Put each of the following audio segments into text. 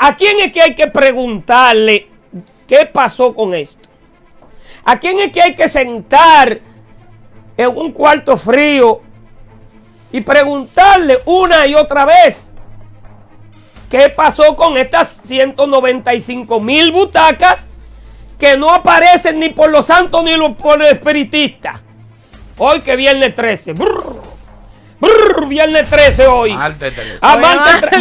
¿a quién es que hay que preguntarle qué pasó con esto? ¿A quién es que hay que sentar en un cuarto frío y preguntarle una y otra vez qué pasó con estas 195 mil butacas que no aparecen ni por los santos ni por los espiritistas? Hoy que viene 13 viernes 13 hoy. Martes 13. Ah,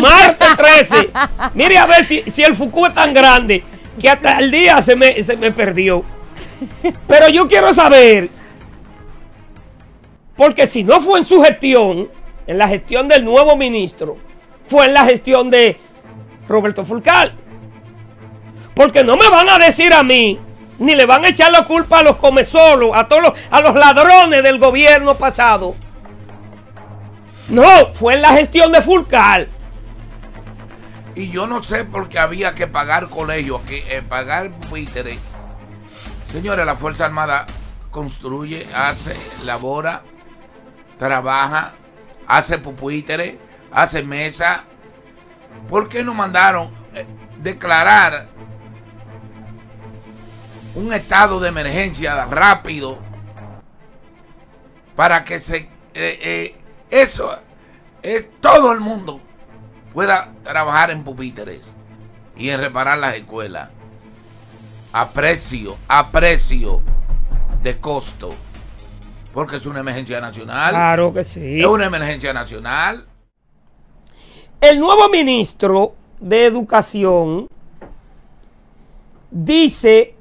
martes, 13. Mire a ver si, el Fuku es tan grande que hasta el día se me, se me perdió. Pero yo quiero saber, porque si no fue en su gestión, en la gestión del nuevo ministro, fue en la gestión de Roberto Fulcal. Porque no me van a decir a mí, ni le van a echar la culpa a los comesolos, a todos a los ladrones del gobierno pasado, no, fue en la gestión de Fulcal. Y yo no sé por qué había que pagar colegio, que eh, pagar buitres. Señores, la Fuerza Armada construye, hace, labora, trabaja, hace pupitres, hace mesa. ¿Por qué no mandaron eh, declarar un estado de emergencia rápido para que se eh, eso es todo el mundo pueda trabajar en pupíteres y en reparar las escuelas. A precio, a precio de costo. Porque es una emergencia nacional. Claro que sí. Es una emergencia nacional. El nuevo ministro de Educación dice,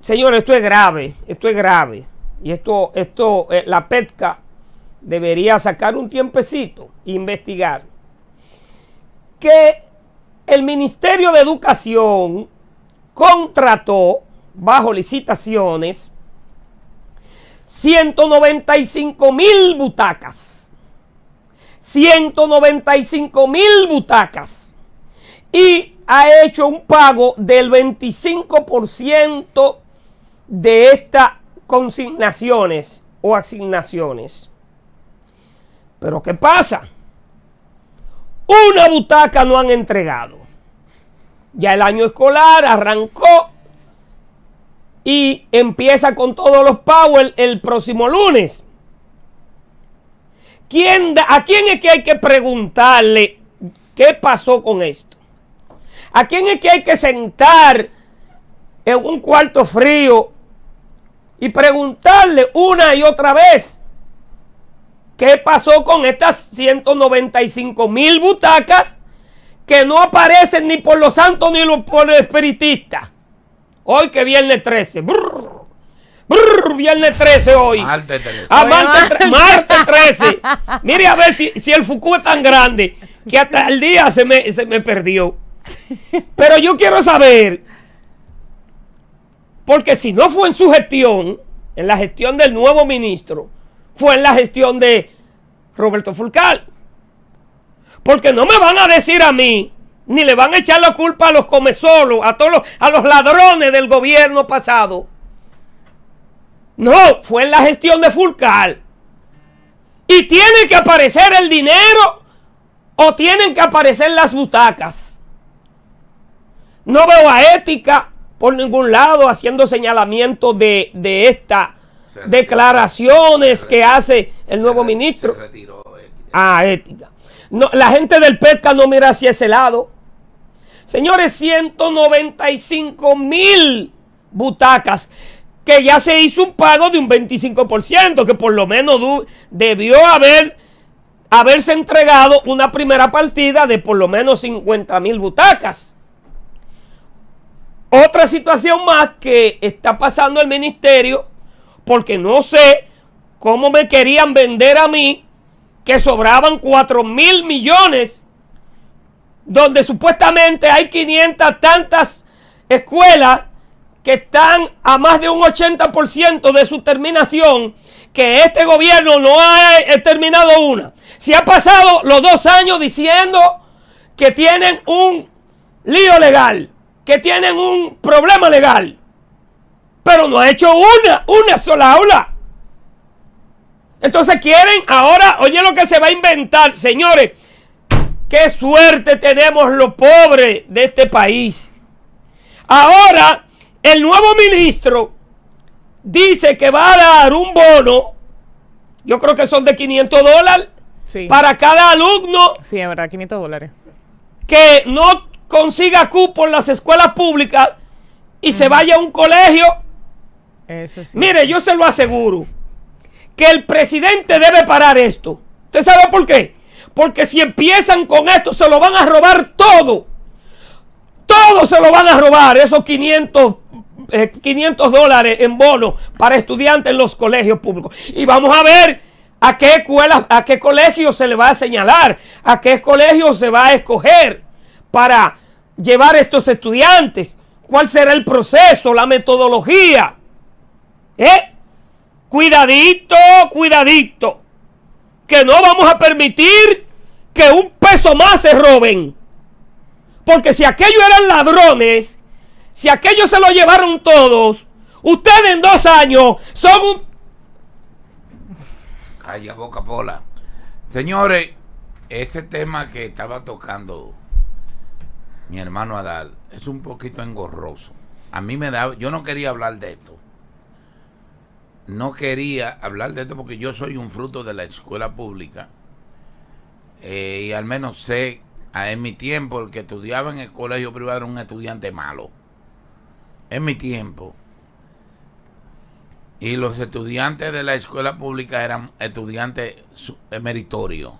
señores, esto es grave, esto es grave. Y esto, esto, eh, la PETCA debería sacar un tiempecito, investigar, que el Ministerio de Educación contrató bajo licitaciones 195 mil butacas. 195 mil butacas. Y ha hecho un pago del 25% de estas consignaciones o asignaciones. Pero ¿qué pasa? Una butaca no han entregado. Ya el año escolar arrancó y empieza con todos los Powell el próximo lunes. ¿A quién es que hay que preguntarle qué pasó con esto? ¿A quién es que hay que sentar en un cuarto frío y preguntarle una y otra vez? ¿Qué pasó con estas 195 mil butacas que no aparecen ni por los santos ni por los espiritistas? Hoy que viernes 13. viernes 13 hoy. Marte 13. Ah, Mire a ver si, el Foucault es tan grande que hasta el día se se me perdió. Pero yo quiero saber, porque si no fue en su gestión, en la gestión del nuevo ministro, fue en la gestión de Roberto Fulcal. Porque no me van a decir a mí, ni le van a echar la culpa a los comesolos, a todos los, a los ladrones del gobierno pasado. No, fue en la gestión de Fulcal. Y tiene que aparecer el dinero o tienen que aparecer las butacas. No veo a ética por ningún lado haciendo señalamiento de esta declaraciones que hace el nuevo ministro. ah, ética. la gente del PESCA no mira hacia ese lado. Señores, 195 mil butacas que ya se hizo un pago de un 25%, que por lo menos debió haber, haberse entregado una primera partida de por lo menos 50 mil butacas. Otra situación más que está pasando el ministerio porque no sé cómo me querían vender a mí que sobraban 4 mil millones, donde supuestamente hay 500 tantas escuelas que están a más de un 80% de su terminación, que este gobierno no ha eh, terminado una. Se ha pasado los dos años diciendo que tienen un lío legal, que tienen un problema legal pero no ha hecho una, una sola aula. Entonces quieren ahora, oye lo que se va a inventar, señores. Qué suerte tenemos los pobres de este país. Ahora, el nuevo ministro dice que va a dar un bono, yo creo que son de 500 dólares, para cada alumno. Sí, es verdad, 500 dólares. Que no consiga cupo en las escuelas públicas y se vaya a un colegio Mire, yo se lo aseguro que el presidente debe parar esto. ¿Usted sabe por qué? Porque si empiezan con esto, se lo van a robar todo. Todo se lo van a robar, esos 500, eh, dólares en bono para estudiantes en los colegios públicos. Y vamos a ver a qué escuela, a qué colegio se le va a señalar, a qué colegio se va a escoger para llevar estos estudiantes, cuál será el proceso, la metodología. ¿Eh? Cuidadito, cuidadito. Que no vamos a permitir que un peso más se roben. Porque si aquellos eran ladrones, si aquellos se lo llevaron todos, ustedes en dos años son un... Calla boca, Pola. Señores, ese tema que estaba tocando mi hermano Adal es un poquito engorroso. A mí me da, yo no quería hablar de esto, no quería hablar de esto porque yo soy un fruto de la escuela pública. Eh, y al menos sé, ah, en mi tiempo, el que estudiaba en el colegio privado era un estudiante malo. En mi tiempo. Y los estudiantes de la escuela pública eran estudiantes meritorios.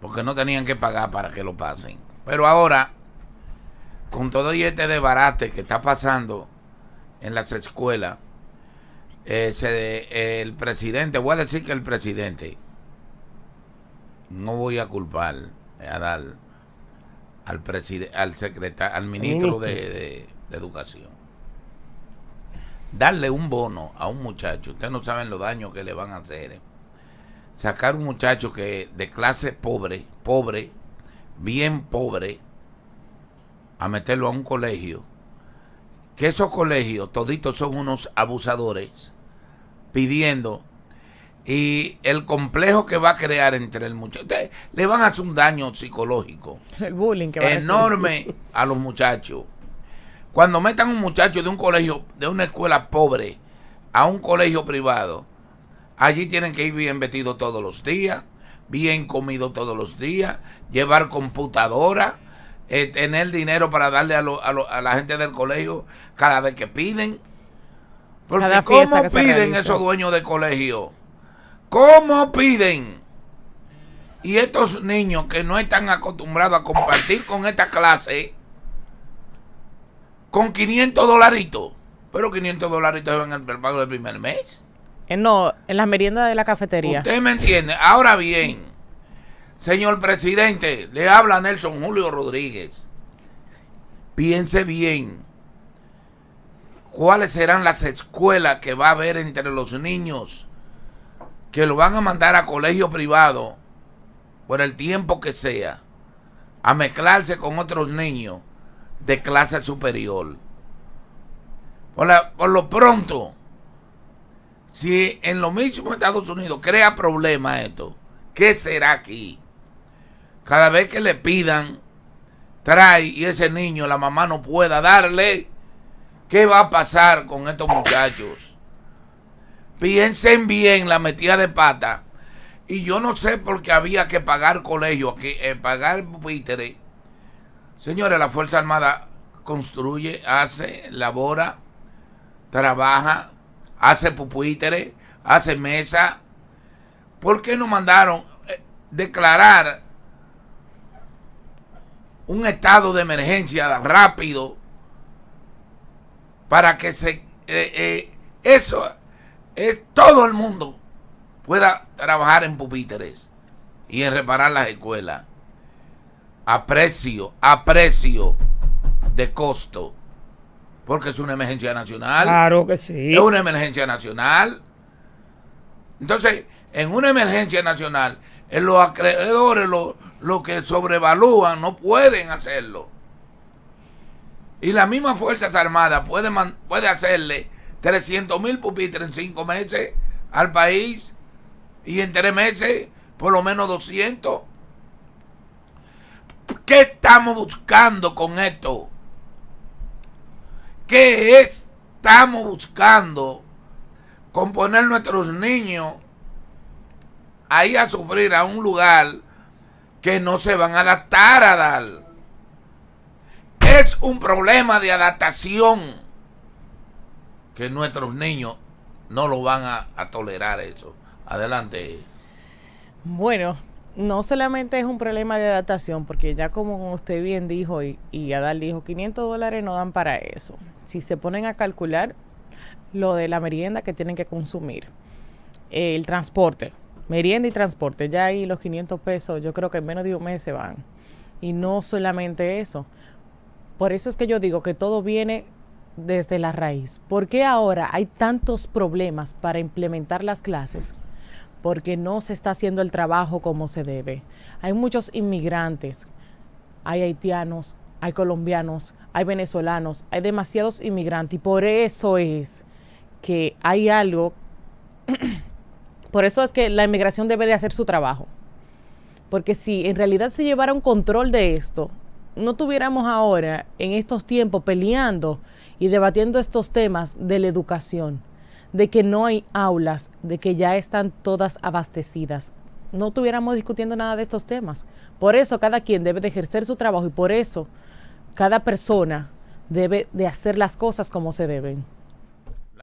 Porque no tenían que pagar para que lo pasen. Pero ahora, con todo este desbarate que está pasando en las escuelas, el presidente, voy a decir que el presidente, no voy a culpar eh, a dar, al, al, secretario, al ministro, De, Educación. Darle un bono a un muchacho, ustedes no saben los daños que le van a hacer. Eh. Sacar un muchacho que de clase pobre, pobre, bien pobre, a meterlo a un colegio que esos colegios toditos son unos abusadores pidiendo y el complejo que va a crear entre el muchacho le van a hacer un daño psicológico el bullying que enorme a, los muchachos cuando metan un muchacho de un colegio de una escuela pobre a un colegio privado allí tienen que ir bien vestido todos los días bien comido todos los días llevar computadora eh, tener dinero para darle a, lo, a, la gente del colegio cada vez que piden. Porque ¿cómo piden esos dueños de colegio? ¿Cómo piden? Y estos niños que no están acostumbrados a compartir con esta clase, con 500 dolaritos. Pero 500 dolaritos van al pago del primer mes. Eh, no, en las meriendas de la cafetería. Usted me entiende. Ahora bien, Señor presidente, le habla Nelson Julio Rodríguez. Piense bien cuáles serán las escuelas que va a haber entre los niños que lo van a mandar a colegio privado por el tiempo que sea, a mezclarse con otros niños de clase superior. Por, lo pronto, si en lo mismo Estados Unidos crea problema esto, ¿qué será aquí? Cada vez que le pidan, trae y ese niño, la mamá no pueda darle, ¿qué va a pasar con estos muchachos? Piensen bien la metida de pata. Y yo no sé por qué había que pagar colegio, que eh, pagar pupitre Señores, la Fuerza Armada construye, hace, labora, trabaja, hace pupitre, hace mesa. ¿Por qué no mandaron eh, declarar un estado de emergencia rápido para que se eh, eh, eso es todo el mundo pueda trabajar en pupíteres y en reparar las escuelas a precio a precio de costo porque es una emergencia nacional claro que sí es una emergencia nacional entonces en una emergencia nacional los acreedores los lo que sobrevalúan no pueden hacerlo. Y las mismas Fuerzas Armadas ...pueden hacerle 300 mil pupitres en cinco meses al país y en 3 meses por lo menos 200. ¿Qué estamos buscando con esto? ¿Qué estamos buscando con poner nuestros niños ahí a sufrir a un lugar que no se van a adaptar a DAL. Es un problema de adaptación que nuestros niños no lo van a, tolerar eso. Adelante. Bueno, no solamente es un problema de adaptación, porque ya como usted bien dijo y, y Adal dijo, 500 dólares no dan para eso. Si se ponen a calcular lo de la merienda que tienen que consumir, el transporte, merienda y transporte. Ya ahí los 500 pesos, yo creo que en menos de un mes se van. Y no solamente eso. Por eso es que yo digo que todo viene desde la raíz. ¿Por qué ahora hay tantos problemas para implementar las clases? Porque no se está haciendo el trabajo como se debe. Hay muchos inmigrantes, hay haitianos, hay colombianos, hay venezolanos, hay demasiados inmigrantes y por eso es que hay algo Por eso es que la inmigración debe de hacer su trabajo. Porque si en realidad se llevara un control de esto, no tuviéramos ahora, en estos tiempos, peleando y debatiendo estos temas de la educación, de que no hay aulas, de que ya están todas abastecidas. No tuviéramos discutiendo nada de estos temas. Por eso cada quien debe de ejercer su trabajo y por eso cada persona debe de hacer las cosas como se deben.